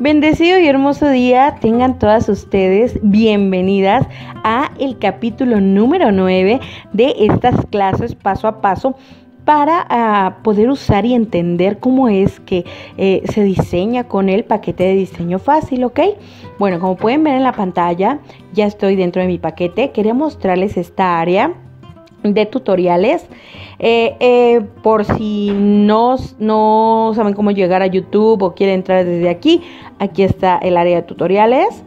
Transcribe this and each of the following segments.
Bendecido y hermoso día tengan todas ustedes bienvenidas a el capítulo número 9 de estas clases paso a paso para ah, poder usar y entender cómo es que eh, se diseña con el paquete de diseño fácil, ¿ok? Bueno, como pueden ver en la pantalla, ya estoy dentro de mi paquete. Quería mostrarles esta área de tutoriales. Eh, eh, por si no, no saben cómo llegar a YouTube o quieren entrar desde aquí, aquí está el área de tutoriales,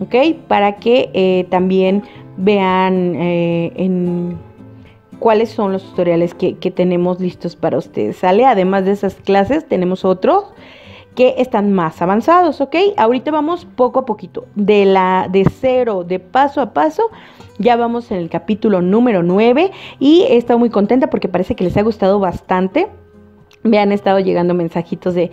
¿ok? Para que eh, también vean en cuáles son los tutoriales que, que tenemos listos para ustedes, ¿sale? Además de esas clases, tenemos otros que están más avanzados, ¿ok? Ahorita vamos poco a poquito, de, la, de cero, de paso a paso, ya vamos en el capítulo número 9 y he estado muy contenta porque parece que les ha gustado bastante. Me han estado llegando mensajitos de,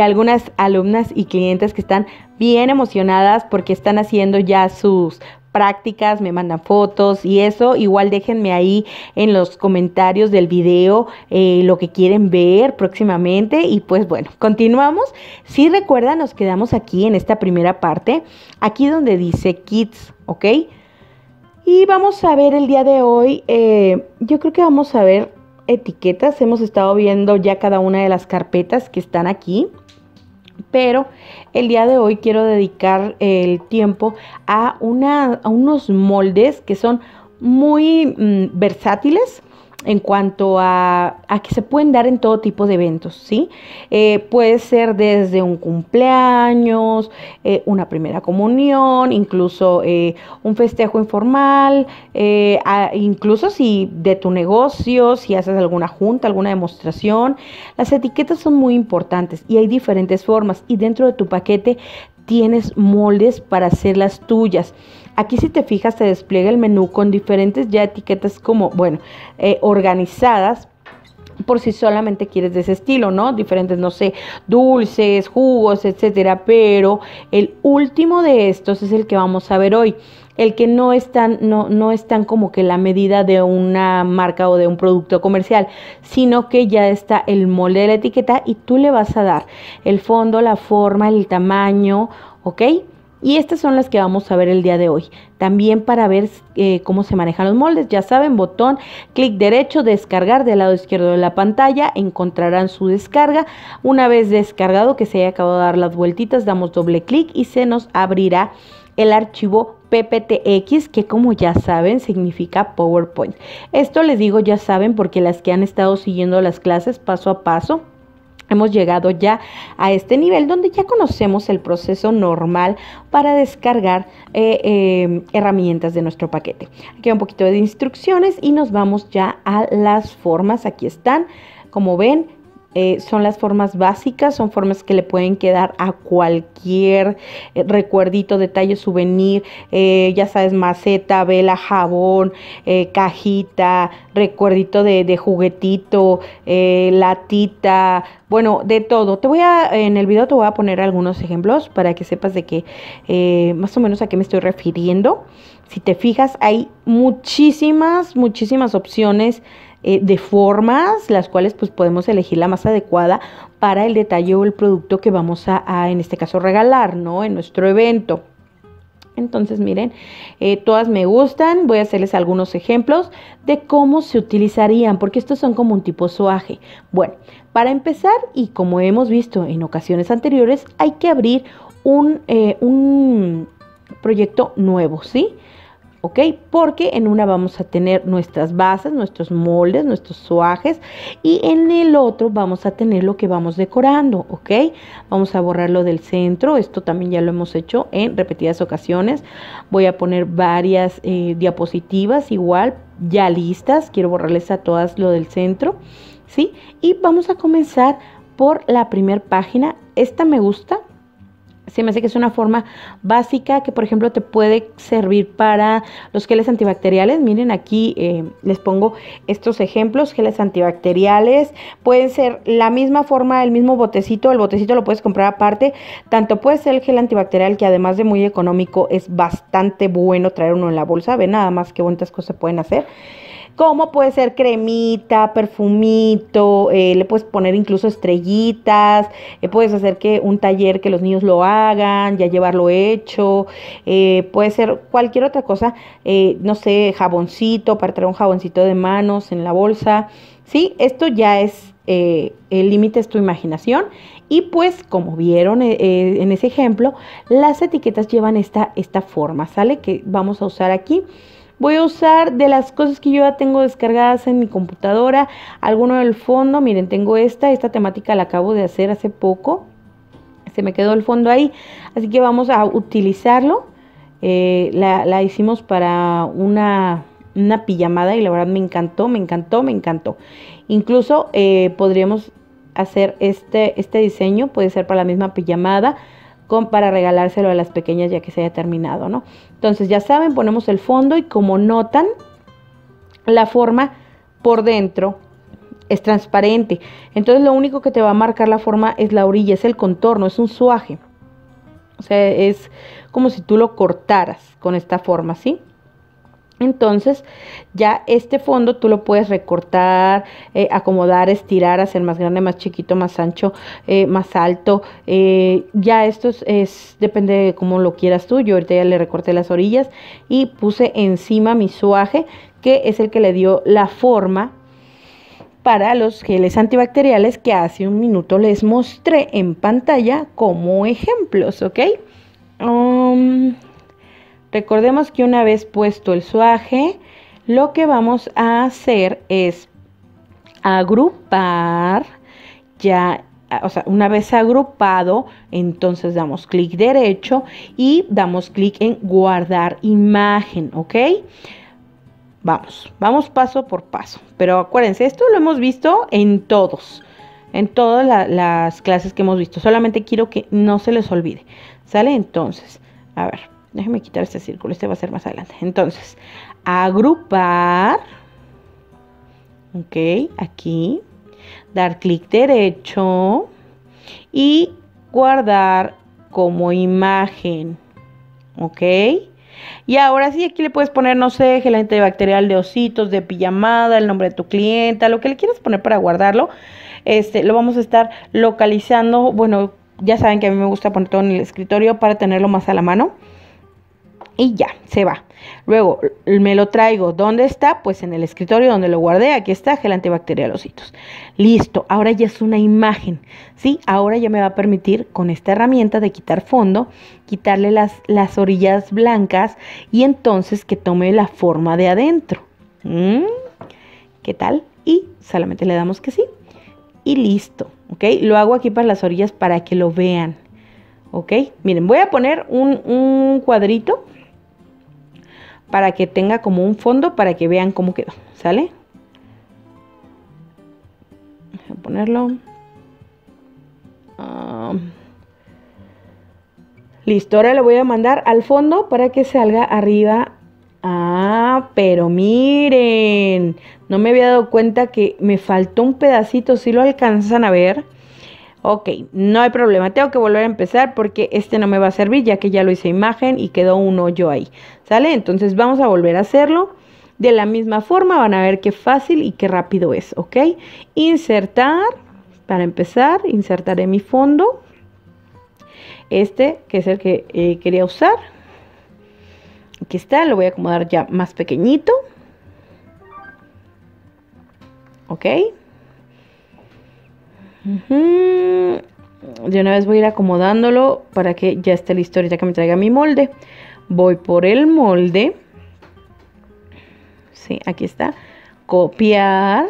algunas alumnas y clientes que están bien emocionadas porque están haciendo ya sus prácticas, me mandan fotos y eso. Igual déjenme ahí en los comentarios del video eh, lo que quieren ver próximamente. Y pues bueno, continuamos. Si recuerdan, nos quedamos aquí en esta primera parte, aquí donde dice Kids, ¿ok? Y vamos a ver el día de hoy, eh, yo creo que vamos a ver etiquetas. Hemos estado viendo ya cada una de las carpetas que están aquí. Pero el día de hoy quiero dedicar el tiempo a, una, a unos moldes que son muy mm, versátiles en cuanto a, a, que se pueden dar en todo tipo de eventos, ¿sí? Eh, puede ser desde un cumpleaños, eh, una primera comunión, incluso eh, un festejo informal, incluso si de tu negocio, si haces alguna junta, alguna demostración. Las etiquetas son muy importantes y hay diferentes formas y dentro de tu paquete tienes moldes para hacer las tuyas. Aquí si te fijas se despliega el menú con diferentes ya etiquetas como, bueno, eh, organizadas por si solamente quieres de ese estilo, ¿no? Diferentes, no sé, dulces, jugos, etcétera. Pero el último de estos es el que vamos a ver hoy. El que no es tan, no, no es tan como que la medida de una marca o de un producto comercial, sino que ya está el molde de la etiqueta y tú le vas a dar el fondo, la forma, el tamaño, ¿ok? Y estas son las que vamos a ver el día de hoy. También para ver eh, cómo se manejan los moldes, ya saben, botón, clic derecho, descargar del lado izquierdo de la pantalla, encontrarán su descarga. Una vez descargado que se haya acabado de dar las vueltitas, damos doble clic y se nos abrirá el archivo PPTX, que como ya saben significa PowerPoint. Esto les digo ya saben porque las que han estado siguiendo las clases paso a paso Hemos llegado ya a este nivel donde ya conocemos el proceso normal para descargar eh, eh, herramientas de nuestro paquete. Aquí hay un poquito de instrucciones y nos vamos ya a las formas. Aquí están, como ven, eh, son las formas básicas, son formas que le pueden quedar a cualquier eh, recuerdito, detalle, souvenir, eh, ya sabes, maceta, vela, jabón, cajita, recuerdito de, juguetito, latita, bueno, de todo. Te voy a, en el video te voy a poner algunos ejemplos para que sepas de qué, más o menos a qué me estoy refiriendo. Si te fijas, hay muchísimas, muchísimas opciones eh, de formas, las cuales pues podemos elegir la más adecuada para el detalle o el producto que vamos a, en este caso, regalar, ¿no? En nuestro evento. Entonces, miren, eh, todas me gustan. Voy a hacerles algunos ejemplos de cómo se utilizarían, porque estos son como un tipo soaje. Bueno, para empezar, y como hemos visto en ocasiones anteriores, hay que abrir un, eh, un proyecto nuevo, ¿sí? ¿ok? Porque en una vamos a tener nuestras bases, nuestros moldes, nuestros suajes y en el otro vamos a tener lo que vamos decorando, ¿ok? Vamos a borrarlo del centro, esto también ya lo hemos hecho en repetidas ocasiones. Voy a poner varias eh, diapositivas igual, ya listas, quiero borrarles a todas lo del centro, ¿sí? Y vamos a comenzar por la primera página, esta me gusta, se me hace que es una forma básica que, por ejemplo, te puede servir para los geles antibacteriales. Miren, aquí eh, les pongo estos ejemplos, geles antibacteriales. Pueden ser la misma forma, el mismo botecito. El botecito lo puedes comprar aparte. Tanto puede ser el gel antibacterial, que además de muy económico, es bastante bueno traer uno en la bolsa. Ve nada más qué bonitas cosas se pueden hacer como puede ser cremita, perfumito, eh, le puedes poner incluso estrellitas, eh, puedes hacer que un taller que los niños lo hagan, ya llevarlo hecho, eh, puede ser cualquier otra cosa, no sé, jaboncito, para traer un jaboncito de manos en la bolsa, ¿sí? Esto ya es el límite es tu imaginación. Y pues, como vieron en ese ejemplo, las etiquetas llevan esta, esta forma, ¿sale? Que vamos a usar aquí. Voy a usar de las cosas que yo ya tengo descargadas en mi computadora, alguno del fondo, miren, tengo esta, esta temática la acabo de hacer hace poco, se me quedó el fondo ahí, así que vamos a utilizarlo. Eh, la, hicimos para una, pijamada y la verdad me encantó, me encantó, me encantó. Incluso eh, podríamos hacer este, este diseño, puede ser para la misma pijamada, para regalárselo a las pequeñas ya que se haya terminado, ¿no? Entonces ya saben, ponemos el fondo y como notan, la forma por dentro es transparente. Entonces lo único que te va a marcar la forma es la orilla, es el contorno, es un suaje. O sea, es como si tú lo cortaras con esta forma, ¿sí? Entonces ya este fondo tú lo puedes recortar, eh, acomodar, estirar, hacer más grande, más chiquito, más ancho, eh, más alto. Eh, ya esto es, depende de cómo lo quieras tú. Yo ahorita ya le recorté las orillas y puse encima mi suaje que es el que le dio la forma para los geles antibacteriales que hace un minuto les mostré en pantalla como ejemplos, ¿ok? Um, Recordemos que una vez puesto el suaje, lo que vamos a hacer es agrupar ya ah, o sea, una vez agrupado, entonces damos clic derecho y damos clic en guardar imagen, ¿ok? Vamos, vamos paso por paso. Pero acuérdense, esto lo hemos visto en todos, en todas las clases que hemos visto. Solamente quiero que no se les olvide, ¿sale? Entonces, a ver, Déjeme quitar este círculo, este va a ser más adelante. Entonces, agrupar. Ok, aquí. Dar clic derecho. Y guardar como imagen. Ok. Y ahora sí, aquí le puedes poner, no sé, gelante bacterial de ositos, de pijamada, el nombre de tu clienta, lo que le quieras poner para guardarlo. Este, lo vamos a estar localizando, bueno, ya saben que a mí me gusta poner todo en el escritorio para tenerlo más a la mano y ya, se va. Luego me lo traigo. ¿Dónde está? Pues en el escritorio donde lo guardé. Aquí está, gel antibacterial ositos. Listo, ahora ya es una imagen. ¿sí? Ahora ya me va a permitir con esta herramienta de quitar fondo, quitarle las, las orillas blancas y entonces que tome la forma de adentro. ¿Mm? ¿Qué tal? Y solamente le damos que sí. Y listo, ¿ok? Lo hago aquí para las orillas para que lo vean. ¿Ok? Miren, voy a poner un, un cuadrito para que tenga como un fondo para que vean cómo quedó, ¿sale? Voy a ponerlo. Ah. listo, ahora lo voy a mandar al fondo para que salga arriba. Ah, pero miren, no me había dado cuenta que me faltó un pedacito, si lo alcanzan a ver. Ok, no hay problema, tengo que volver a empezar porque este no me va a servir ya que ya lo hice imagen y quedó un hoyo ahí, ¿sale? Entonces vamos a volver a hacerlo. De la misma forma van a ver qué fácil y qué rápido es, ¿ok? Insertar, para empezar, insertaré mi fondo, este que es el que eh, quería usar. Aquí está, lo voy a acomodar ya más pequeñito. ¿Ok? De una vez voy a ir acomodándolo para que ya esté listo ahorita que me traiga mi molde. Voy por el molde. Sí, aquí está. Copiar.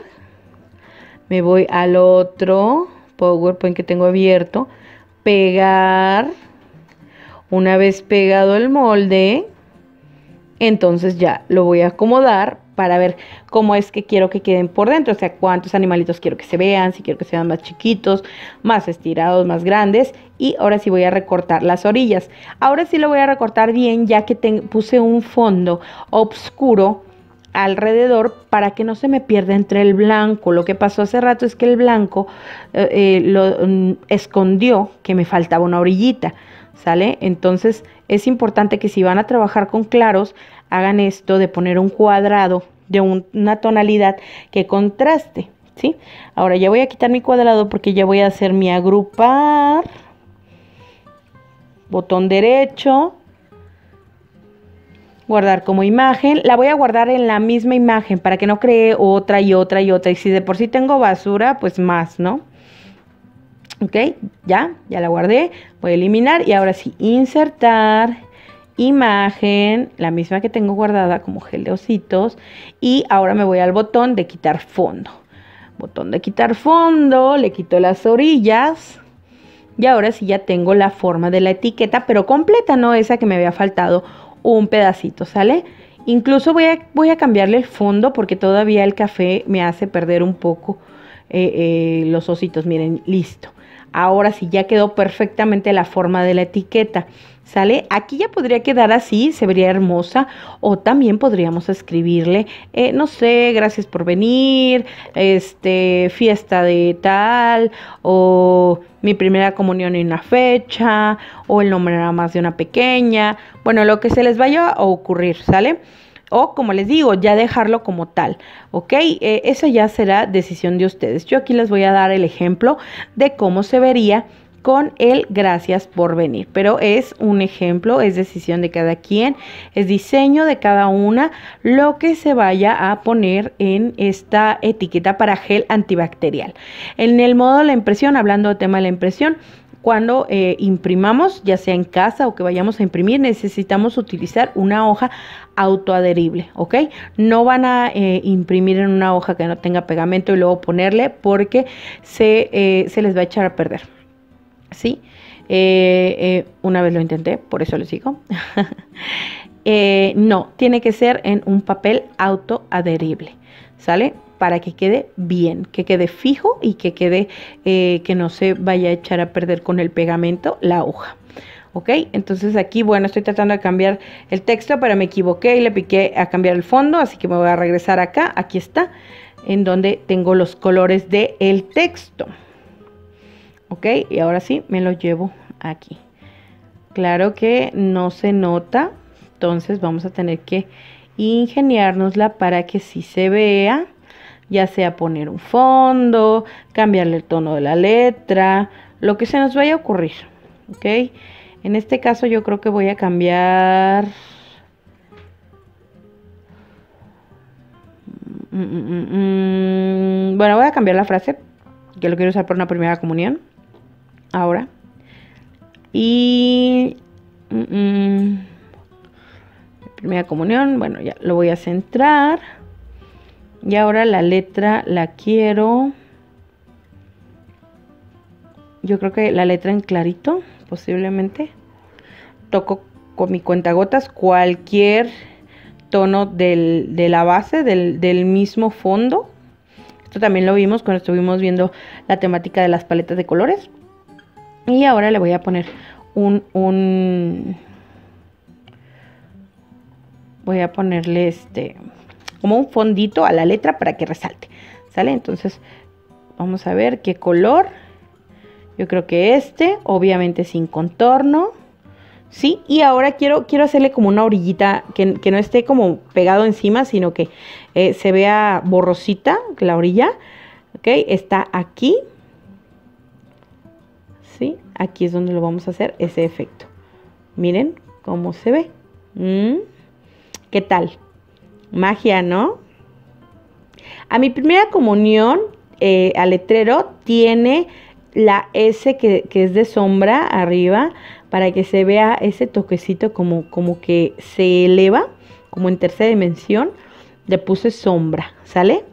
Me voy al otro PowerPoint que tengo abierto. Pegar. Una vez pegado el molde, entonces ya lo voy a acomodar para ver cómo es que quiero que queden por dentro, o sea, cuántos animalitos quiero que se vean, si quiero que sean más chiquitos, más estirados, más grandes. Y ahora sí voy a recortar las orillas. Ahora sí lo voy a recortar bien ya que puse un fondo oscuro alrededor para que no se me pierda entre el blanco. Lo que pasó hace rato es que el blanco eh, eh, lo mm, escondió que me faltaba una orillita. ¿Sale? Entonces es importante que si van a trabajar con claros, hagan esto de poner un cuadrado de una tonalidad que contraste, ¿sí? Ahora ya voy a quitar mi cuadrado porque ya voy a hacer mi agrupar. Botón derecho. Guardar como imagen. La voy a guardar en la misma imagen para que no cree otra y otra y otra. Y si de por sí tengo basura, pues más, ¿no? Ok, ya, ya la guardé. Voy a eliminar y ahora sí, insertar imagen, la misma que tengo guardada como gel de ositos. Y ahora me voy al botón de quitar fondo. Botón de quitar fondo, le quito las orillas. Y ahora sí ya tengo la forma de la etiqueta, pero completa, no esa que me había faltado un pedacito, ¿sale? Incluso voy a, voy a cambiarle el fondo porque todavía el café me hace perder un poco eh, eh, los ositos. Miren, listo. Ahora sí, ya quedó perfectamente la forma de la etiqueta. ¿Sale? Aquí ya podría quedar así, se vería hermosa. O también podríamos escribirle, eh, no sé, gracias por venir, este, fiesta de tal, o mi primera comunión en una fecha, o el nombre nada más de una pequeña. Bueno, lo que se les vaya a ocurrir, ¿sale? o como les digo, ya dejarlo como tal, ¿ok? Eh, eso esa ya será decisión de ustedes. Yo aquí les voy a dar el ejemplo de cómo se vería con el gracias por venir. Pero es un ejemplo, es decisión de cada quien, es diseño de cada una, lo que se vaya a poner en esta etiqueta para gel antibacterial. En el modo de la impresión, hablando del tema de la impresión, cuando eh, imprimamos, ya sea en casa o que vayamos a imprimir, necesitamos utilizar una hoja autoadherible, ¿ok? No van a eh, imprimir en una hoja que no tenga pegamento y luego ponerle porque se, eh, se les va a echar a perder, ¿sí? una vez lo intenté, por eso les digo. no, tiene que ser en un papel autoadherible, ¿sale? para que quede bien, que quede fijo y que quede, eh, que no se vaya a echar a perder con el pegamento la hoja. ¿ok? Entonces aquí, bueno, estoy tratando de cambiar el texto, pero me equivoqué y le piqué a cambiar el fondo, así que me voy a regresar acá, aquí está, en donde tengo los colores del el texto, ¿ok? Y ahora sí, me lo llevo aquí. Claro que no se nota, entonces vamos a tener que ingeniárnosla para que sí se vea ya sea poner un fondo, cambiarle el tono de la letra, lo que se nos vaya a ocurrir, ¿ok? En este caso yo creo que voy a cambiar... Mm, mm, mm, bueno, voy a cambiar la frase, que lo quiero usar para una primera comunión, ahora. Y... Primera comunión, bueno, ya lo voy a centrar. Y ahora la letra la quiero. Yo creo que la letra en clarito, posiblemente. Toco con mi cuentagotas cualquier tono de la base, del, mismo fondo. Esto también lo vimos cuando estuvimos viendo la temática de las paletas de colores. Y ahora le voy a poner un, un voy a ponerle este como un fondito a la letra para que resalte. ¿Sale? Entonces, vamos a ver qué color. Yo creo que este, obviamente sin contorno. ¿Sí? Y ahora quiero, quiero hacerle como una orillita que, no esté como pegado encima, sino que eh, se vea borrosita la orilla. ¿Ok? Está aquí. ¿Sí? Aquí es donde lo vamos a hacer ese efecto. Miren cómo se ve. Mm. ¿Qué tal? Magia, ¿no? A mi primera comunión, eh, al letrero, tiene la S que, es de sombra arriba para que se vea ese toquecito como, como que se eleva, como en tercera dimensión. Le puse sombra, ¿sale?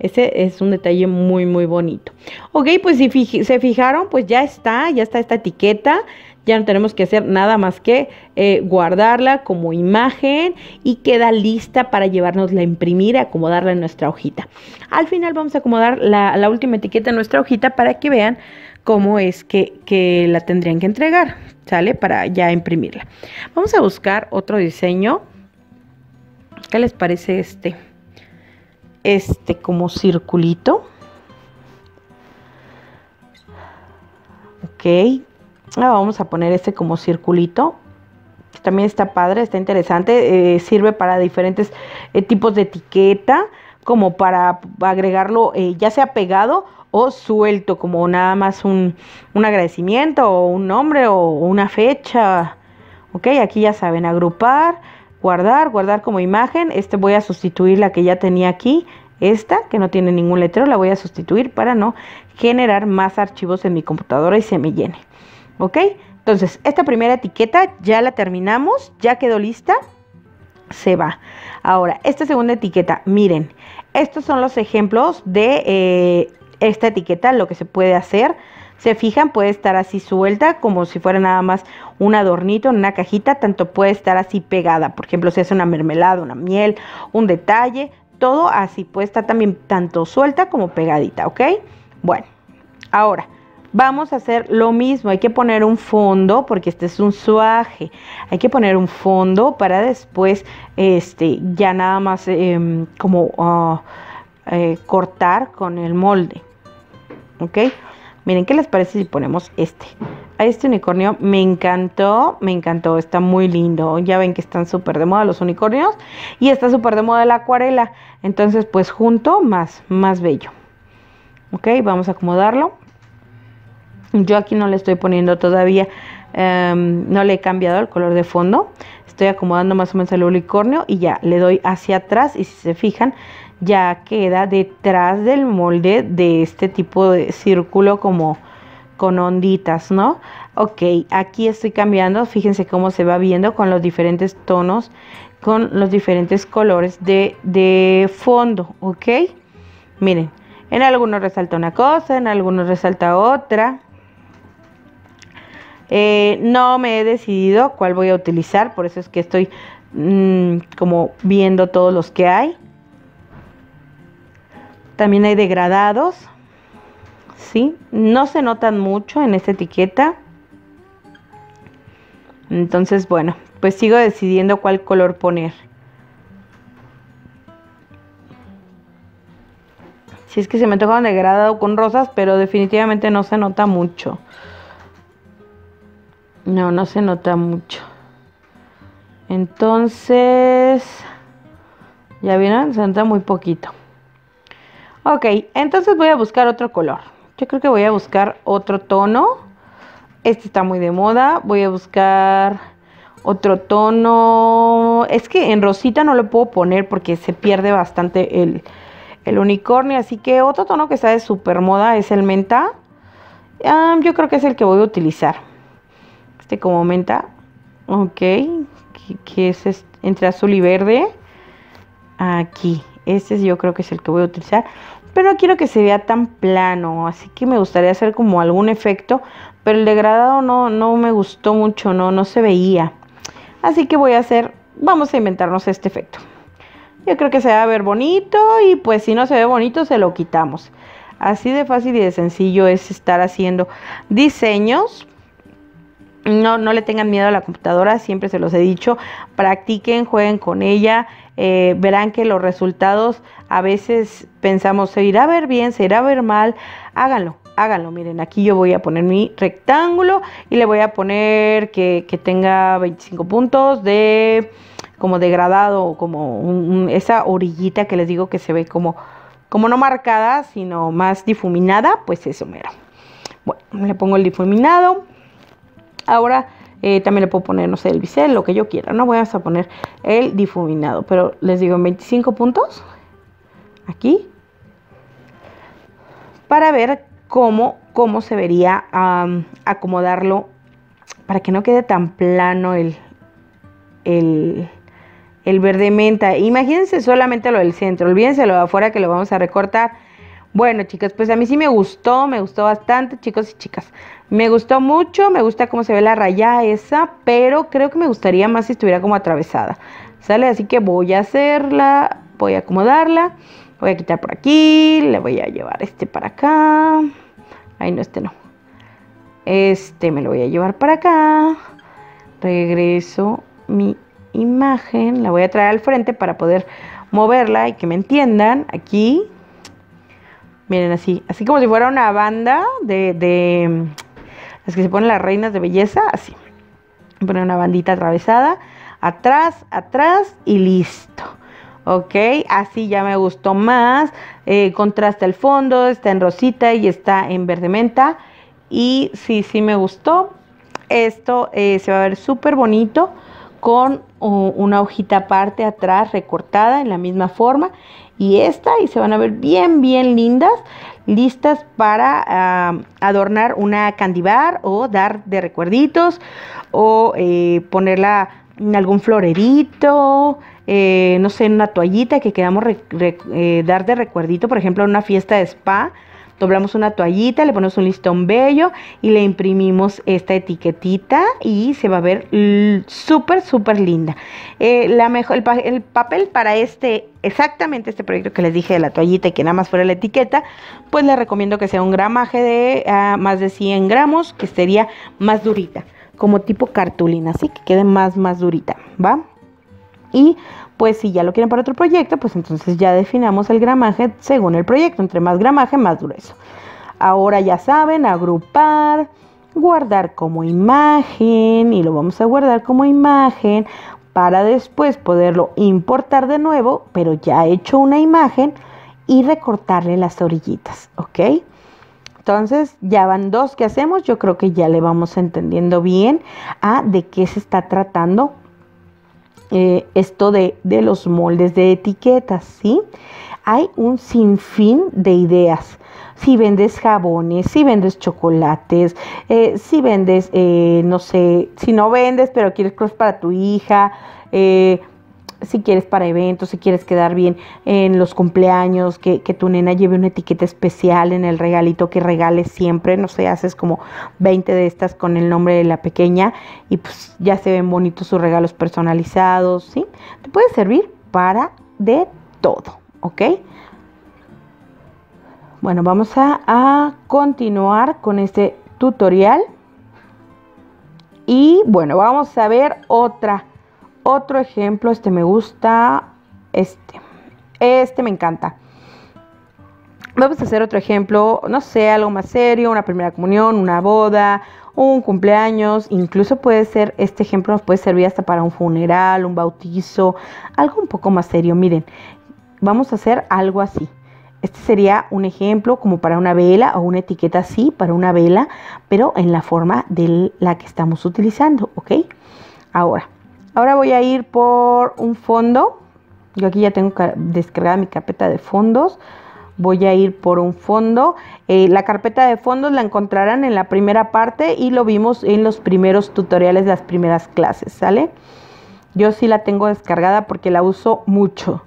Ese es un detalle muy, muy bonito. Ok, pues si se fijaron, pues ya está, ya está esta etiqueta, ya no tenemos que hacer nada más que eh, guardarla como imagen y queda lista para llevárnosla a imprimir y acomodarla en nuestra hojita. Al final vamos a acomodar la, última etiqueta en nuestra hojita para que vean cómo es que, que, la tendrían que entregar, ¿sale? Para ya imprimirla. Vamos a buscar otro diseño. ¿Qué les parece este? Este como circulito. Ok, Ah, vamos a poner este como circulito. También está padre, está interesante. Eh, sirve para diferentes eh, tipos de etiqueta, como para agregarlo eh, ya sea pegado o suelto, como nada más un, un agradecimiento o un nombre o una fecha. Ok, aquí ya saben, agrupar, guardar, guardar como imagen. Este voy a sustituir la que ya tenía aquí. Esta, que no tiene ningún letrero, la voy a sustituir para no generar más archivos en mi computadora y se me llene. ¿Ok? Entonces, esta primera etiqueta ya la terminamos, ya quedó lista, se va. Ahora, esta segunda etiqueta, miren, estos son los ejemplos de eh, esta etiqueta, lo que se puede hacer. Se fijan, puede estar así suelta, como si fuera nada más un adornito en una cajita, tanto puede estar así pegada. Por ejemplo, si es una mermelada, una miel, un detalle, todo así puede estar también tanto suelta como pegadita, ¿ok? Bueno, ahora, Vamos a hacer lo mismo, hay que poner un fondo porque este es un suaje, hay que poner un fondo para después este, ya nada más em, como ah, eh, cortar con el molde. ¿Ok? Miren, ¿qué les parece si ponemos este? A este unicornio me encantó, me encantó, está muy lindo. Ya ven que están súper de moda los unicornios y está súper de moda la acuarela. Entonces, pues junto, más, más bello. Ok, vamos a acomodarlo. Yo aquí no le estoy poniendo todavía, em, no le he cambiado el color de fondo. Estoy acomodando más o menos el unicornio y ya le doy hacia atrás y si se fijan ya queda detrás del molde de este tipo de círculo como con onditas, ¿no? Ok, aquí estoy cambiando, fíjense cómo se va viendo con los diferentes tonos, con los diferentes colores de, de fondo, ¿ok? Miren, en algunos resalta una cosa, en algunos resalta otra. Eh, no me he decidido cuál voy a utilizar, por eso es que estoy mm, como viendo todos los que hay. También hay degradados, ¿sí? No se notan mucho en esta etiqueta. Entonces, bueno, pues sigo decidiendo cuál color poner. Si es que se me toca un degradado con rosas, pero definitivamente no se nota mucho. No, no se nota mucho. Entonces, ya vieron, se nota muy poquito. Ok, entonces voy a buscar otro color. Yo creo que voy a buscar otro tono. Este está muy de moda. Voy a buscar otro tono. Es que en rosita no lo puedo poner porque se pierde bastante el, unicornio. Así que otro tono que está de super moda es el menta. Ah, yo creo que es el que voy a utilizar este como menta, ok, que, es entre azul y verde, aquí, este yo creo que es el que voy a utilizar, pero no quiero que se vea tan plano, así que me gustaría hacer como algún efecto, pero el degradado no, no me gustó mucho, no, no se veía, así que voy a hacer, vamos a inventarnos este efecto. Yo creo que se va a ver bonito y pues si no se ve bonito se lo quitamos. Así de fácil y de sencillo es estar haciendo diseños no, no le tengan miedo a la computadora, siempre se los he dicho, practiquen, jueguen con ella, eh, verán que los resultados a veces pensamos se irá a ver bien, se irá a ver mal, háganlo, háganlo, miren, aquí yo voy a poner mi rectángulo y le voy a poner que, tenga 25 puntos de como degradado, como esa orillita que les digo que se ve como, como no marcada, sino más difuminada, pues eso mero. Bueno, le pongo el difuminado. Ahora eh, también le puedo poner, no sé, el bisel, lo que yo quiera. No voy a poner el difuminado, pero les digo, 25 puntos, aquí, para ver cómo, se vería acomodarlo para que no quede tan plano el, el verde menta. Imagínense solamente lo del centro, olvídense lo de afuera que lo vamos a recortar. Bueno, chicas, pues a mí sí me gustó, me gustó bastante, chicos y chicas. Me gustó mucho, me gusta cómo se ve la raya esa, pero creo que me gustaría más si estuviera como atravesada. ¿Sale? Así que voy a hacerla, voy a acomodarla, voy a quitar por aquí, le voy a llevar este para acá. Ay, no, este no. Este me lo voy a llevar para acá. Regreso mi imagen, la voy a traer al frente para poder moverla y que me entiendan. Aquí Miren así, así como si fuera una banda de, de las que se ponen las reinas de belleza, así. Poner una bandita atravesada, atrás, atrás y listo. Ok, así ya me gustó más. Eh, contrasta el fondo, está en rosita y está en verde menta. Y sí, sí me gustó. Esto eh, se va a ver súper bonito con una hojita aparte atrás recortada en la misma forma y esta y se van a ver bien bien lindas listas para ah, adornar una candibar o dar de recuerditos o eh, ponerla en algún florerito eh, no sé en una toallita que quedamos, eh, dar de recuerdito por ejemplo en una fiesta de spa Doblamos una toallita, le ponemos un listón bello y le imprimimos esta etiquetita y se va a ver súper, súper linda. Eh, la el, papel para este exactamente este proyecto que les dije de la toallita y que nada más fuera la etiqueta, pues les recomiendo que sea un gramaje de ah, más de 100 gramos, que sería más durita, como tipo cartulina, así que quede más, más durita, ¿va? Y pues si ya lo quieren para otro proyecto, pues entonces ya definamos el gramaje según el proyecto. Entre más gramaje, más grueso. Ahora ya saben, agrupar, guardar como imagen y lo vamos a guardar como imagen para después poderlo importar de nuevo, pero ya he hecho una imagen y recortarle las orillitas, ¿ok? Entonces ya van dos que hacemos, yo creo que ya le vamos entendiendo bien a ah, de qué se está tratando eh, esto de, los moldes de etiquetas, ¿sí? Hay un sinfín de ideas. Si vendes jabones, si vendes chocolates, eh, si vendes, eh, no sé, si no vendes, pero quieres cosas para tu hija, si quieres para eventos, si quieres quedar bien en los cumpleaños, que, tu nena lleve una etiqueta especial en el regalito que regales siempre, no sé, haces como 20 de estas con el nombre de la pequeña y pues ya se ven bonitos sus regalos personalizados, ¿sí? Te puede servir para de todo, ¿ok? Bueno, vamos a, a continuar con este tutorial. Y bueno, vamos a ver otra otro ejemplo, este me gusta, este. Este me encanta. Vamos a hacer otro ejemplo, no sé, algo más serio, una primera comunión, una boda, un cumpleaños, incluso puede ser, este ejemplo nos puede servir hasta para un funeral, un bautizo, algo un poco más serio. Miren, vamos a hacer algo así. Este sería un ejemplo como para una vela o una etiqueta así para una vela, pero en la forma de la que estamos utilizando, ¿ok? Ahora, Ahora voy a ir por un fondo. Yo aquí ya tengo descargada mi carpeta de fondos. Voy a ir por un fondo. Eh, la carpeta de fondos la encontrarán en la primera parte y lo vimos en los primeros tutoriales, las primeras clases, ¿sale? Yo sí la tengo descargada porque la uso mucho.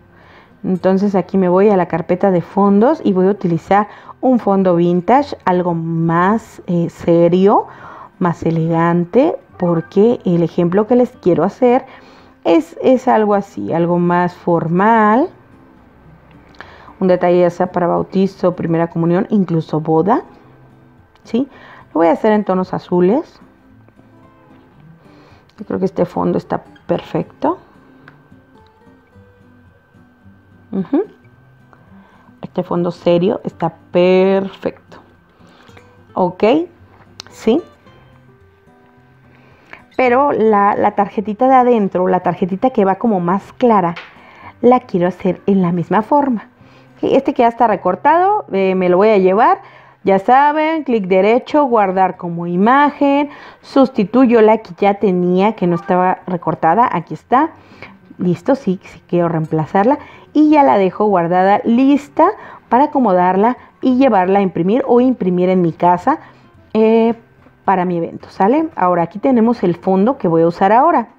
Entonces aquí me voy a la carpeta de fondos y voy a utilizar un fondo vintage, algo más eh, serio, más elegante, porque el ejemplo que les quiero hacer es, es algo así, algo más formal, un detalle ya sea para bautizo, primera comunión, incluso boda, ¿sí? Lo voy a hacer en tonos azules. Yo creo que este fondo está perfecto. Este fondo serio está perfecto. ¿Ok? ¿Sí? pero la, tarjetita de adentro, la tarjetita que va como más clara, la quiero hacer en la misma forma. Este que ya está recortado, eh, me lo voy a llevar. Ya saben, clic derecho, guardar como imagen, sustituyo la que ya tenía, que no estaba recortada, aquí está. Listo, sí, sí quiero reemplazarla. Y ya la dejo guardada lista para acomodarla y llevarla a imprimir o imprimir en mi casa eh, para mi evento, ¿sale? Ahora aquí tenemos el fondo que voy a usar ahora.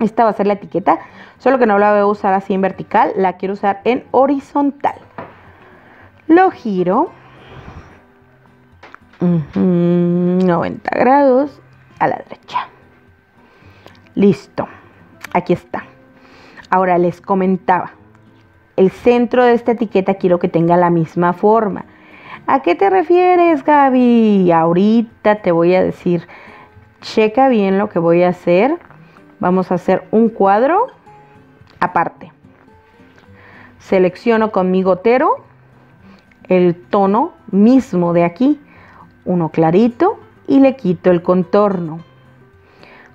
Esta va a ser la etiqueta, solo que no la voy a usar así en vertical, la quiero usar en horizontal. Lo giro 90 grados a la derecha. Listo, aquí está. Ahora les comentaba, el centro de esta etiqueta quiero que tenga la misma forma. ¿A qué te refieres, Gaby? Ahorita te voy a decir, checa bien lo que voy a hacer. Vamos a hacer un cuadro aparte. Selecciono con mi gotero el tono mismo de aquí, uno clarito y le quito el contorno.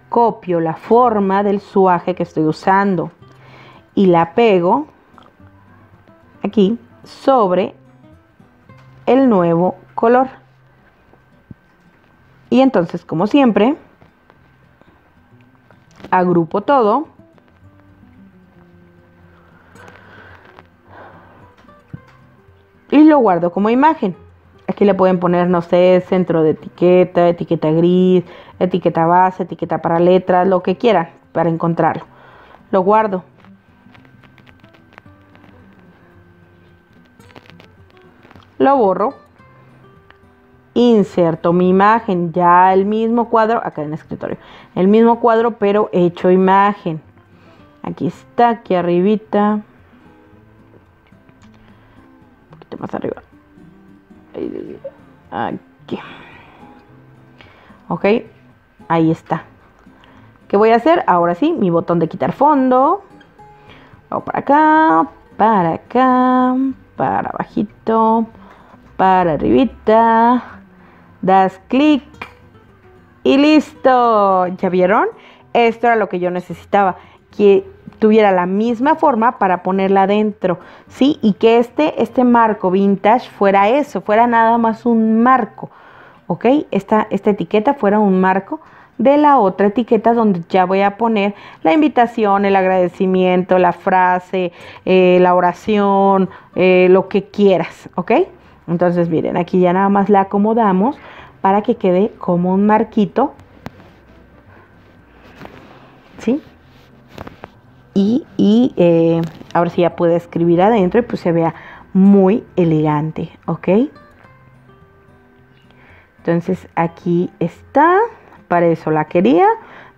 Copio la forma del suaje que estoy usando y la pego aquí sobre el nuevo color. Y entonces, como siempre, agrupo todo. Y lo guardo como imagen. Aquí le pueden poner, no sé, centro de etiqueta, etiqueta gris, etiqueta base, etiqueta para letras, lo que quieran para encontrarlo. Lo guardo. lo borro, inserto mi imagen, ya el mismo cuadro, acá en el escritorio, el mismo cuadro pero hecho imagen. Aquí está, aquí arribita. Un poquito más arriba. Aquí. Ok, ahí está. ¿Qué voy a hacer? Ahora sí, mi botón de quitar fondo. Voy para acá, para acá, para bajito para arribita, das clic y listo. ¿Ya vieron? Esto era lo que yo necesitaba, que tuviera la misma forma para ponerla adentro, ¿sí? Y que este, este marco vintage fuera eso, fuera nada más un marco, ¿ok? Esta, esta etiqueta fuera un marco de la otra etiqueta donde ya voy a poner la invitación, el agradecimiento, la frase, eh, la oración, eh, lo que quieras, ¿ok? Entonces miren, aquí ya nada más la acomodamos para que quede como un marquito. ¿Sí? Y, y eh, ahora sí ya puede escribir adentro y pues se vea muy elegante, ¿ok? Entonces aquí está, para eso la quería,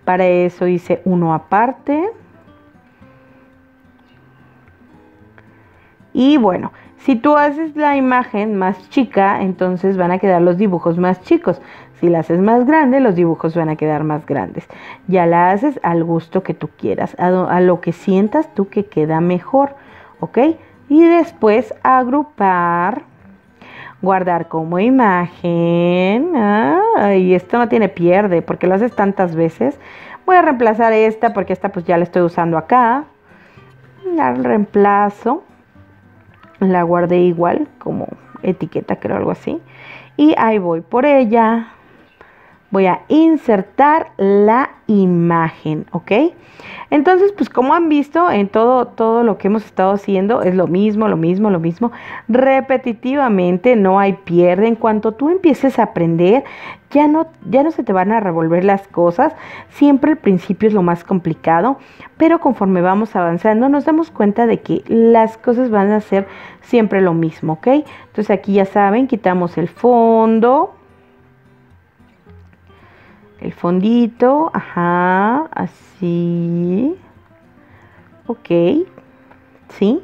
para eso hice uno aparte. Y bueno, si tú haces la imagen más chica, entonces van a quedar los dibujos más chicos. Si la haces más grande, los dibujos van a quedar más grandes. Ya la haces al gusto que tú quieras, a, lo que sientas tú que queda mejor, ¿ok? Y después agrupar, guardar como imagen. y esto no tiene pierde porque lo haces tantas veces. Voy a reemplazar esta porque esta pues ya la estoy usando acá. La reemplazo la guardé igual como etiqueta creo algo así y ahí voy por ella voy a insertar la imagen, ¿ok? Entonces, pues como han visto, en todo, todo lo que hemos estado haciendo es lo mismo, lo mismo, lo mismo, repetitivamente, no hay pierde. En cuanto tú empieces a aprender, ya no, ya no se te van a revolver las cosas. Siempre el principio es lo más complicado, pero conforme vamos avanzando, nos damos cuenta de que las cosas van a ser siempre lo mismo, ¿ok? Entonces aquí ya saben, quitamos el fondo el fondito, ajá, así, ok, ¿sí?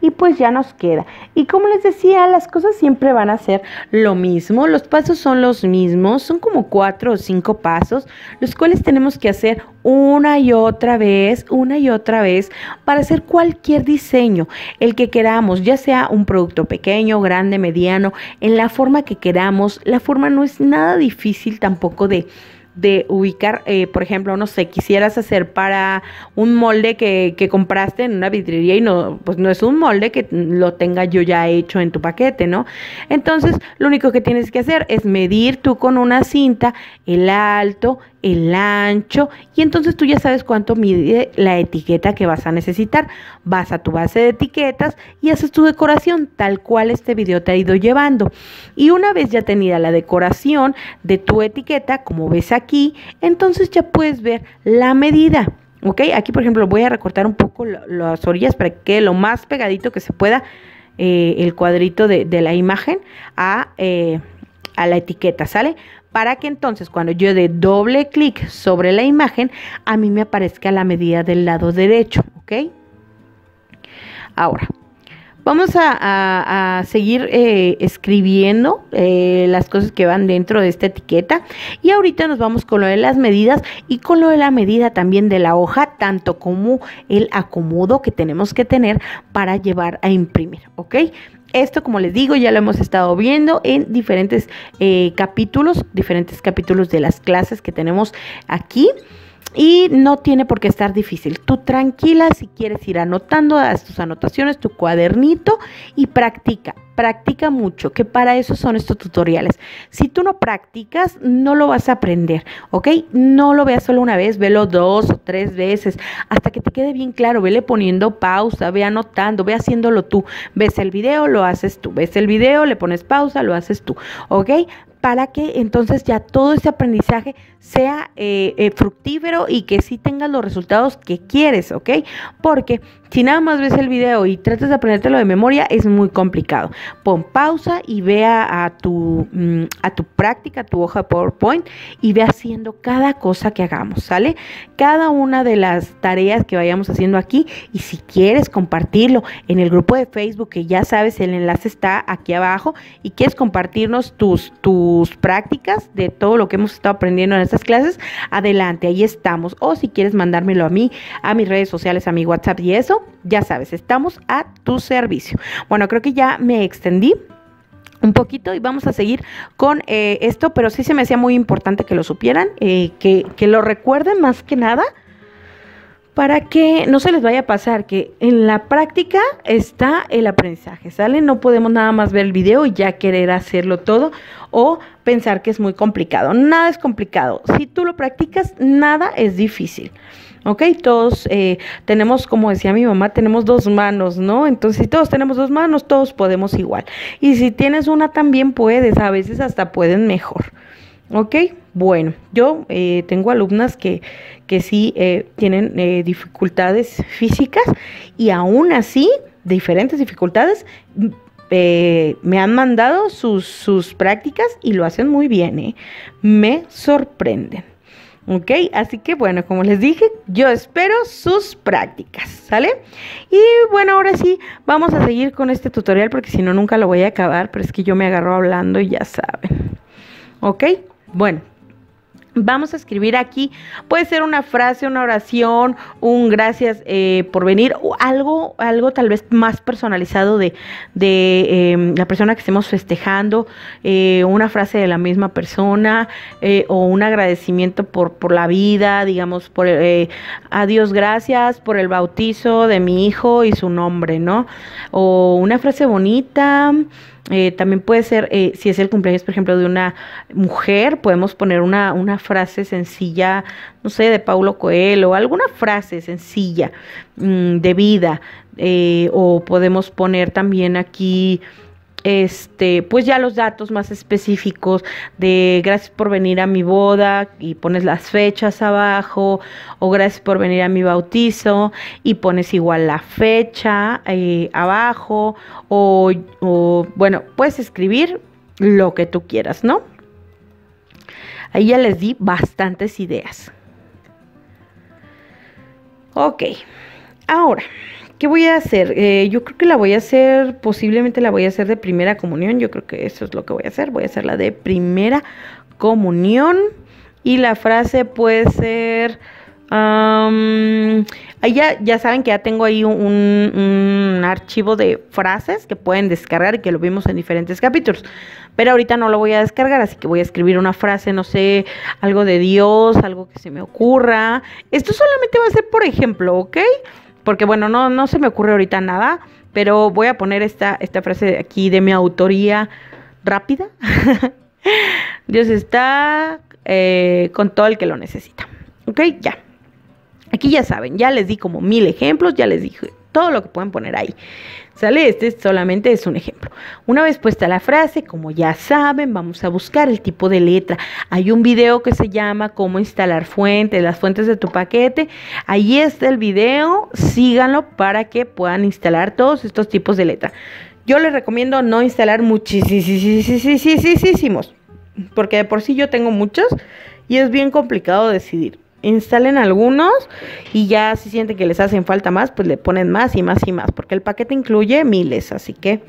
y pues ya nos queda. Y como les decía, las cosas siempre van a ser lo mismo, los pasos son los mismos, son como cuatro o cinco pasos, los cuales tenemos que hacer una y otra vez, una y otra vez, para hacer cualquier diseño, el que queramos, ya sea un producto pequeño, grande, mediano, en la forma que queramos, la forma no es nada difícil tampoco de de ubicar, eh, por ejemplo, no sé, quisieras hacer para un molde que, compraste en una vidriería y no, pues no es un molde que lo tenga yo ya hecho en tu paquete, ¿no? Entonces, lo único que tienes que hacer es medir tú con una cinta el alto, el ancho y entonces tú ya sabes cuánto mide la etiqueta que vas a necesitar. Vas a tu base de etiquetas y haces tu decoración tal cual este video te ha ido llevando. Y una vez ya tenida la decoración de tu etiqueta, como ves aquí, entonces ya puedes ver la medida. ¿Ok? Aquí, por ejemplo, voy a recortar un poco las orillas para que lo más pegadito que se pueda eh, el cuadrito de, la imagen a, eh, a la etiqueta, ¿sale? para que entonces cuando yo dé doble clic sobre la imagen, a mí me aparezca la medida del lado derecho, ¿ok? Ahora, vamos a, seguir eh, escribiendo eh, las cosas que van dentro de esta etiqueta y ahorita nos vamos con lo de las medidas y con lo de la medida también de la hoja, tanto como el acomodo que tenemos que tener para llevar a imprimir, ¿ok? Esto, como les digo, ya lo hemos estado viendo en diferentes eh, capítulos, diferentes capítulos de las clases que tenemos aquí. Y no tiene por qué estar difícil. Tú tranquila si quieres ir anotando, haz tus anotaciones, tu cuadernito y practica. Practica mucho, que para eso son estos tutoriales. Si tú no practicas, no lo vas a aprender, ¿ok? No lo veas solo una vez, velo dos o tres veces, hasta que te quede bien claro. Vele poniendo pausa, ve anotando, ve haciéndolo tú. Ves el video, lo haces tú. Ves el video, le pones pausa, lo haces tú, ¿ok? para que entonces ya todo ese aprendizaje sea eh, eh, fructífero y que sí tengas los resultados que quieres, ¿ok? Porque si nada más ves el video y tratas de aprendértelo de memoria, es muy complicado. Pon pausa y vea a tu, mm, a tu práctica, a tu hoja de PowerPoint y ve haciendo cada cosa que hagamos, ¿sale? Cada una de las tareas que vayamos haciendo aquí y si quieres compartirlo en el grupo de Facebook, que ya sabes, el enlace está aquí abajo y quieres compartirnos tus, tus prácticas de todo lo que hemos estado aprendiendo en estas clases, adelante, ahí estamos. O si quieres mandármelo a mí, a mis redes sociales, a mi WhatsApp y eso, ya sabes, estamos a tu servicio. Bueno, creo que ya me extendí un poquito y vamos a seguir con eh, esto, pero sí se me hacía muy importante que lo supieran, eh, que, que, lo recuerden más que nada, para que no se les vaya a pasar, que en la práctica está el aprendizaje, ¿sale? No podemos nada más ver el video y ya querer hacerlo todo o pensar que es muy complicado. Nada es complicado. Si tú lo practicas, nada es difícil. ¿ok? Todos eh, tenemos, como decía mi mamá, tenemos dos manos, ¿no? Entonces, si todos tenemos dos manos, todos podemos igual. Y si tienes una, también puedes, a veces hasta pueden mejor, ¿ok? Bueno, yo eh, tengo alumnas que, sí eh, tienen dificultades físicas y aún así, diferentes dificultades, mm, me han mandado sus, sus, prácticas y lo hacen muy bien. Eh. Me sorprenden. ¿Ok? Así que bueno, como les dije, yo espero sus prácticas, ¿sale? Y bueno, ahora sí, vamos a seguir con este tutorial porque si no, nunca lo voy a acabar, pero es que yo me agarro hablando y ya saben. ¿Ok? Bueno, Vamos a escribir aquí, puede ser una frase, una oración, un gracias eh, por venir, o algo, algo tal vez más personalizado de, em, la persona que estemos festejando, eh, una frase de la misma persona, eh, o un agradecimiento por, la vida, digamos, por a gracias por el bautizo de mi hijo y su nombre, ¿no? O una frase bonita. Eh, también puede ser, eh, si es el cumpleaños, por ejemplo, de una mujer, podemos poner una, una frase sencilla, no sé, de Paulo Coelho, alguna frase sencilla mm, de vida. Eh, o podemos poner también aquí este, pues ya los datos más específicos de gracias por venir a mi boda y pones las fechas abajo o gracias por venir a mi bautizo y pones igual la fecha eh, abajo o, o bueno, puedes escribir lo que tú quieras, ¿no? Ahí ya les di bastantes ideas. Ok, ahora ¿Qué voy a hacer? Eh, yo creo que la voy a hacer, posiblemente la voy a hacer de primera comunión. Yo creo que eso es lo que voy a hacer. Voy a hacer la de primera comunión. Y la frase puede ser... ya, ya saben que ya tengo ahí un, un, archivo de frases que pueden descargar y que lo vimos en diferentes capítulos. Pero ahorita no lo voy a descargar, así que voy a escribir una frase, no sé, algo de Dios, algo que se me ocurra. Esto solamente va a ser por ejemplo, ¿ok? porque bueno, no, no se me ocurre ahorita nada, pero voy a poner esta, esta frase aquí de mi autoría rápida. Dios está eh, con todo el que lo necesita. Ok, ya. Aquí ya saben, ya les di como mil ejemplos, ya les dije todo lo que pueden poner ahí. ¿Sale? Este solamente es un ejemplo. Una vez puesta la frase, como ya saben, vamos a buscar el tipo de letra. Hay un video que se llama Cómo instalar fuentes, las fuentes de tu paquete. Ahí está el video, síganlo para que puedan instalar todos estos tipos de letra. Yo les recomiendo no instalar muchísimos, porque de por sí yo tengo muchos y es bien complicado decidir instalen algunos y ya si sienten que les hacen falta más, pues le ponen más y más y más, porque el paquete incluye miles, así que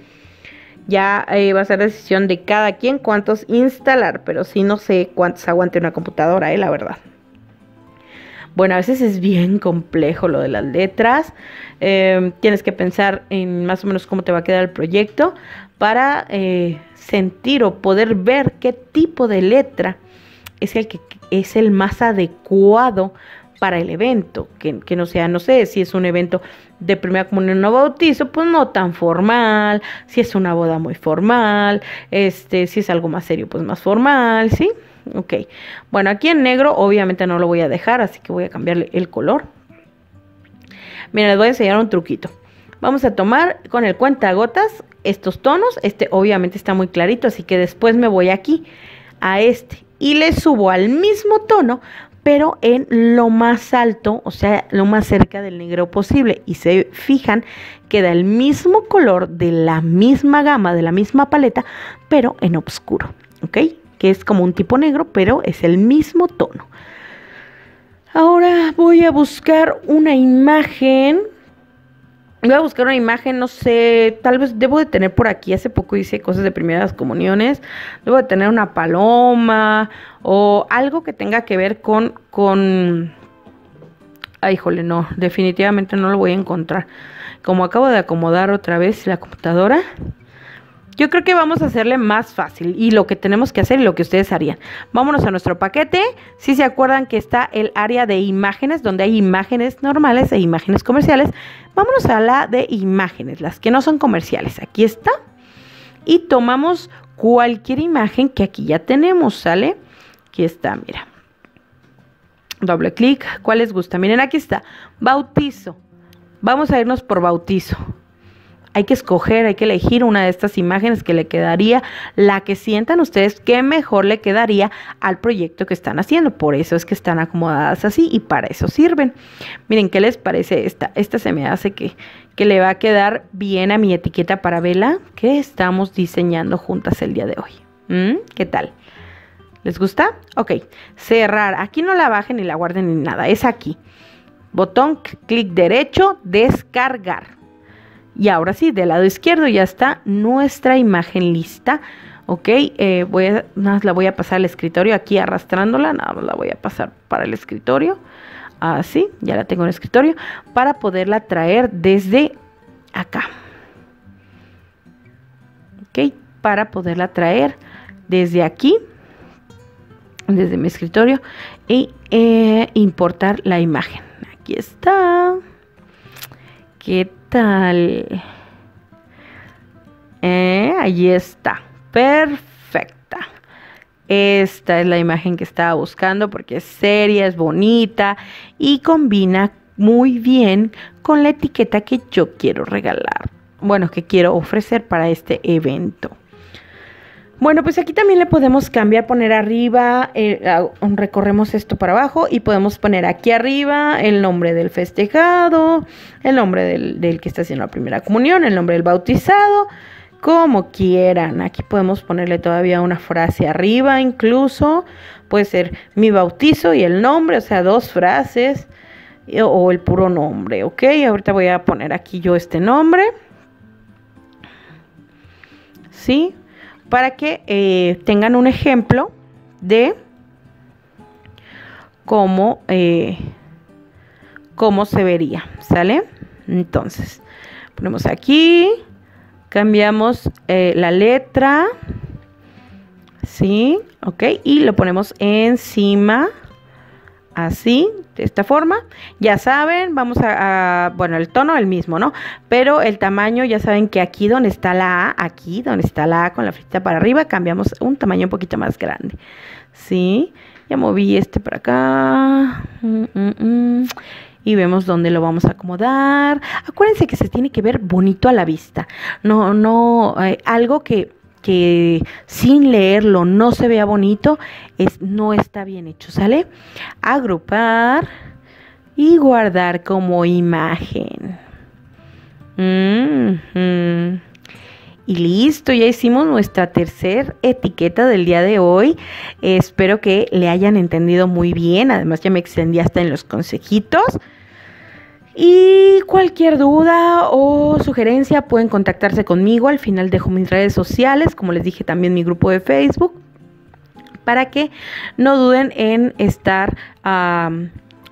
ya eh, va a ser decisión de cada quien cuántos instalar, pero si no sé cuántos aguante una computadora, eh, la verdad. Bueno, a veces es bien complejo lo de las letras. Em, tienes que pensar en más o menos cómo te va a quedar el proyecto para eh, sentir o poder ver qué tipo de letra es el que es el más adecuado para el evento, que, no sea, no sé, si es un evento de primera comunión o no bautizo, pues no tan formal, si es una boda muy formal, este, si es algo más serio, pues más formal, ¿sí? Ok, bueno, aquí en negro obviamente no lo voy a dejar, así que voy a cambiarle el color. Mira, les voy a enseñar un truquito. Vamos a tomar con el cuentagotas estos tonos, este obviamente está muy clarito, así que después me voy aquí a este y le subo al mismo tono, pero en lo más alto, o sea, lo más cerca del negro posible. Y se fijan, queda el mismo color de la misma gama, de la misma paleta, pero en oscuro, ¿ok? Que es como un tipo negro, pero es el mismo tono. Ahora voy a buscar una imagen Voy a buscar una imagen, no sé, tal vez debo de tener por aquí, hace poco hice cosas de primeras comuniones, debo de tener una paloma o algo que tenga que ver con, con, ay, híjole, no, definitivamente no lo voy a encontrar. Como acabo de acomodar otra vez la computadora, yo creo que vamos a hacerle más fácil y lo que tenemos que hacer y lo que ustedes harían. Vámonos a nuestro paquete. Si se acuerdan que está el área de imágenes, donde hay imágenes normales e imágenes comerciales, vámonos a la de imágenes, las que no son comerciales. Aquí está. Y tomamos cualquier imagen que aquí ya tenemos, ¿sale? Aquí está, mira. Doble clic. ¿Cuál les gusta? Miren, aquí está. Bautizo. Vamos a irnos por bautizo. Hay que escoger, hay que elegir una de estas imágenes que le quedaría, la que sientan ustedes que mejor le quedaría al proyecto que están haciendo. Por eso es que están acomodadas así y para eso sirven. Miren, ¿qué les parece esta? Esta se me hace que, que le va a quedar bien a mi etiqueta para vela que estamos diseñando juntas el día de hoy. ¿Mm? ¿Qué tal? ¿Les gusta? Ok, cerrar. Aquí no la bajen ni la guarden ni nada, es aquí. Botón, clic derecho, descargar. Y ahora sí, del lado izquierdo ya está nuestra imagen lista. Ok, eh, voy la voy a pasar al escritorio aquí arrastrándola, nada la voy a pasar para el escritorio. Así, ya la tengo en el escritorio, para poderla traer desde acá. Ok, para poderla traer desde aquí, desde mi escritorio, e, importar la imagen. Aquí está. ¿Qué tal? Eh, ahí está. Perfecta. Esta es la imagen que estaba buscando porque es seria, es bonita y combina muy bien con la etiqueta que yo quiero regalar. Bueno, que quiero ofrecer para este evento. Bueno, pues aquí también le podemos cambiar, poner arriba, eh, recorremos esto para abajo y podemos poner aquí arriba el nombre del festejado, el nombre del, del que está haciendo la primera comunión, el nombre del bautizado, como quieran. Aquí podemos ponerle todavía una frase arriba, incluso puede ser mi bautizo y el nombre, o sea, dos frases o el puro nombre, ¿ok? Ahorita voy a poner aquí yo este nombre. ¿Sí? para que eh, tengan un ejemplo de eh, cómo, se vería, ¿sale? Entonces, ponemos aquí, cambiamos eh, la letra, ¿sí? Ok, y lo ponemos encima así, de esta forma. Ya saben, vamos a, bueno, el tono el mismo, ¿no? Pero el tamaño, ya saben que aquí donde está la A, aquí donde está la A con la flechita para arriba, cambiamos un tamaño un poquito más grande. ¿Sí? Ya moví este para acá. Mm, mm, mm. Y vemos dónde lo vamos a acomodar. Acuérdense que se tiene que ver bonito a la vista. No, no, eh, algo que que sin leerlo no se vea bonito, es, no está bien hecho, ¿sale? Agrupar y guardar como imagen. Mm-hmm. Y listo, ya hicimos nuestra tercera etiqueta del día de hoy. espero que le hayan entendido muy bien. Además ya me extendí hasta en los consejitos. Y cualquier duda o sugerencia pueden contactarse conmigo. Al final dejo mis redes sociales, como les dije también mi grupo de Facebook, para que no duden en estar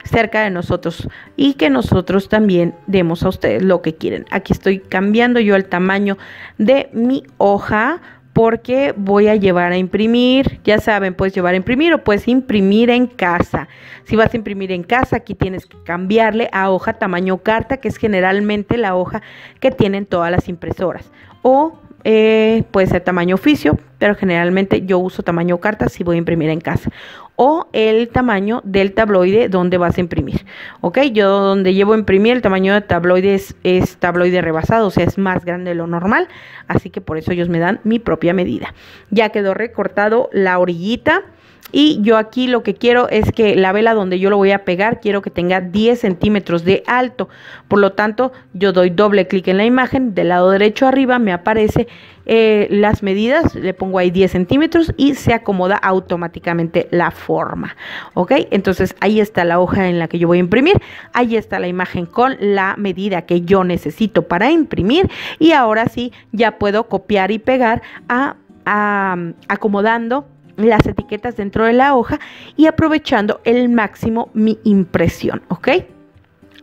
cerca de nosotros y que nosotros también demos a ustedes lo que quieren. Aquí estoy cambiando yo el tamaño de mi hoja porque voy a llevar a imprimir, ya saben, puedes llevar a imprimir o puedes imprimir en casa. Si vas a imprimir en casa, aquí tienes que cambiarle a hoja tamaño carta, que es generalmente la hoja que tienen todas las impresoras. O eh, puede ser tamaño oficio, pero generalmente yo uso tamaño carta si voy a imprimir en casa. O el tamaño del tabloide donde vas a imprimir. Ok, yo donde llevo a imprimir el tamaño de tabloide es, es tabloide rebasado, o sea, es más grande de lo normal. Así que por eso ellos me dan mi propia medida. Ya quedó recortado la orillita y yo aquí lo que quiero es que la vela donde yo lo voy a pegar, quiero que tenga 10 centímetros de alto. Por lo tanto, yo doy doble clic en la imagen, del lado derecho arriba me aparece eh, las medidas, le pongo ahí 10 centímetros y se acomoda automáticamente la forma. ¿Ok? Entonces ahí está la hoja en la que yo voy a imprimir, ahí está la imagen con la medida que yo necesito para imprimir y ahora sí ya puedo copiar y pegar a, a acomodando las etiquetas dentro de la hoja y aprovechando el máximo mi impresión, ¿ok?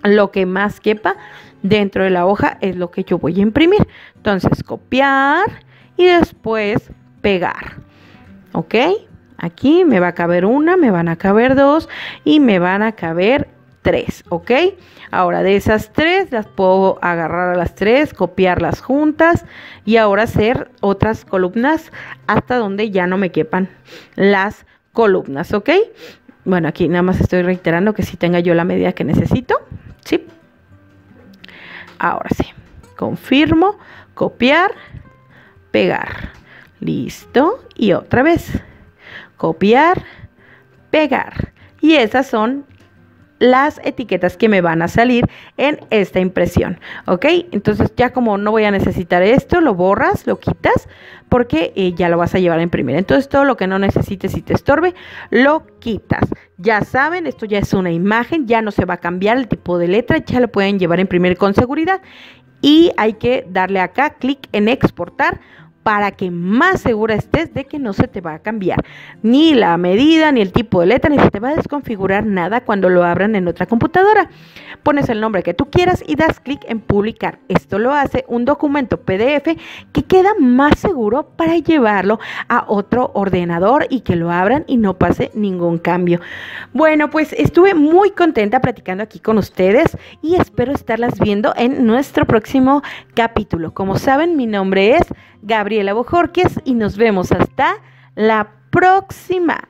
Lo que más quepa dentro de la hoja es lo que yo voy a imprimir. Entonces, copiar y después pegar, ¿ok? Aquí me va a caber una, me van a caber dos y me van a caber tres, ¿ok? Ahora de esas tres las puedo agarrar a las tres, copiarlas juntas y ahora hacer otras columnas hasta donde ya no me quepan las columnas, ¿ok? Bueno, aquí nada más estoy reiterando que si tenga yo la medida que necesito, ¿sí? Ahora sí, confirmo, copiar, pegar. Listo, y otra vez, copiar, pegar. Y esas son las etiquetas que me van a salir en esta impresión, ¿ok? Entonces ya como no voy a necesitar esto, lo borras, lo quitas, porque eh, ya lo vas a llevar a imprimir. Entonces todo lo que no necesites y te estorbe, lo quitas. Ya saben, esto ya es una imagen, ya no se va a cambiar el tipo de letra, ya lo pueden llevar a imprimir con seguridad. Y hay que darle acá clic en exportar para que más segura estés de que no se te va a cambiar ni la medida, ni el tipo de letra, ni se te va a desconfigurar nada cuando lo abran en otra computadora. Pones el nombre que tú quieras y das clic en publicar. Esto lo hace un documento PDF que queda más seguro para llevarlo a otro ordenador y que lo abran y no pase ningún cambio. Bueno, pues estuve muy contenta platicando aquí con ustedes y espero estarlas viendo en nuestro próximo capítulo. Como saben, mi nombre es Gabriela Bojorques y nos vemos hasta la próxima.